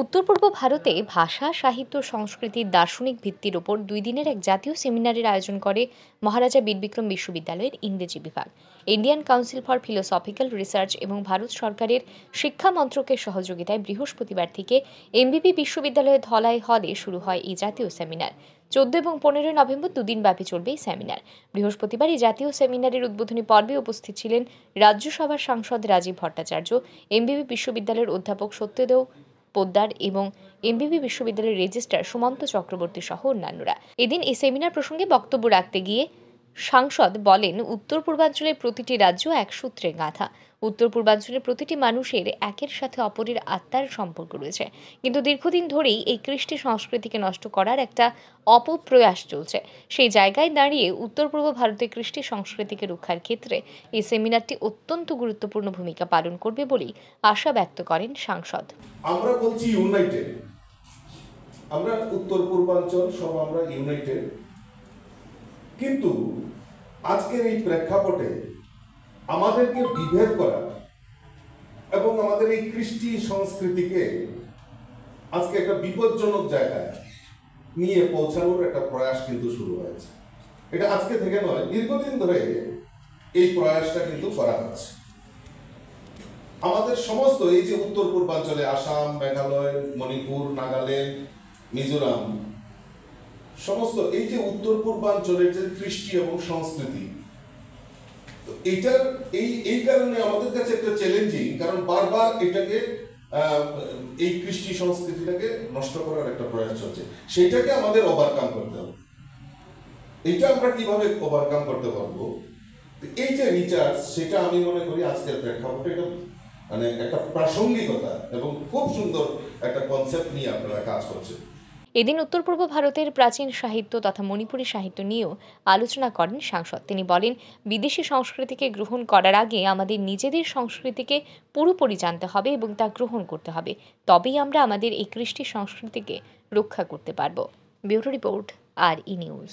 উত্তর পূর্ব ভারতে ভাষা সাহিত্য সংস্কৃতির দার্শনিক ভিত্তির ওপর দুই দিনের এক জাতীয় সেমিনারের আয়োজন করে মহারাজা বীরবিক্রম বিশ্ববিদ্যালয়ের ইংরেজি বিভাগ Indian council for philosophical research এবং ভারত সরকারের শিক্ষা মন্ত্রকের সহযোগিতায় বৃহস্পতিবার থেকে এমবিপি বিশ্ববিদ্যালয়ের ধলাই হলে শুরু হয় এই জাতীয় সেমিনার চোদ্দ এবং পনেরোই নভেম্বর দুদিন ব্যাপী চলবে এই সেমিনার বৃহস্পতিবার এই জাতীয় সেমিনারের উদ্বোধনী পর্বে উপস্থিত ছিলেন রাজ্যসভার সাংসদ রাজীব ভট্টাচার্য এমবিবি বিশ্ববিদ্যালয়ের অধ্যাপক সত্যদেও পোদ্দার এবং এমবিবি বিশ্ববিদ্যালয়ের রেজিস্ট্রার সুমন্ত চক্রবর্তী সহ অন্যান্যরা এদিন এই সেমিনার প্রসঙ্গে বক্তব্য রাখতে গিয়ে সাংসদ বলেন উত্তর পূর্বাঞ্চলের প্রতিটি রাজ্য এক সূত্রে গাঁথা উত্তর পূর্বাঞ্চলের প্রতিটি মানুষের একের সাথে অপরের আত্মার সম্পর্ক রয়েছে কিন্তু দীর্ঘদিন ধরেই এই কৃষ্টি সংস্কৃতিকে নষ্ট করার একটা অপপ্রয়াস চলছে সেই জায়গায় দাঁড়িয়ে উত্তর পূর্ব ভারতের কৃষ্টি সংস্কৃতিকে রক্ষার ক্ষেত্রে এই সেমিনারটি অত্যন্ত গুরুত্বপূর্ণ ভূমিকা পালন করবে বলেই আশা ব্যক্ত করেন সাংসদ আমরা বলছি ইউনাইটেড আমরা উত্তর পূর্বাঞ্চল সব আমরা ইউনাইটেড কিন্তু আজকের এই প্রেক্ষাপটে আমাদেরকে বিভেদ করা এবং আমাদের এই কৃষ্টি সংস্কৃতিকে আজকে একটা বিপজ্জনক জায়গায় নিয়ে পৌঁছানোর একটা প্রয়াস কিন্তু শুরু হয়েছে এটা আজকে থেকে নয় দীর্ঘদিন ধরে এই প্রয়াসটা কিন্তু করা হচ্ছে আমাদের সমস্ত এই যে উত্তর পূর্বাঞ্চলে আসাম মেঘালয় মণিপুর নাগাল্যান্ড মিজোরাম সমস্ত এই যে উত্তর পূর্বাঞ্চলের যে কৃষ্টি এবং সংস্কৃতি এটার এই এই কারণে আমাদের কাছে একটা চ্যালেঞ্জিং কারণ বারবার এটাকে এই কৃষ্টি সংস্কৃতিটাকে নষ্ট করার একটা প্রয়াস চলছে সেটাকে আমাদের ওভারকাম করতে হবে এটা আমরা কিভাবে ওভারকাম করতে পারবো এই যে রিচার্জ সেটা আমি মনে করি আজকের প্রেক্ষাপটে এটা মানে একটা প্রাসঙ্গিকতা এবং খুব সুন্দর একটা কনসেপ্ট নিয়ে আপনারা কাজ করছেন এদিন উত্তর পূর্ব ভারতের প্রাচীন সাহিত্য তথা মণিপুরী সাহিত্য নিয়েও আলোচনা করেন সাংসদ তিনি বলেন বিদেশি সংস্কৃতিকে গ্রহণ করার আগে আমাদের নিজেদের সংস্কৃতিকে পুরোপুরি জানতে হবে এবং তা গ্রহণ করতে হবে তবেই আমরা আমাদের এই কৃষ্টি সংস্কৃতিকে রক্ষা করতে পারব bureau report R E news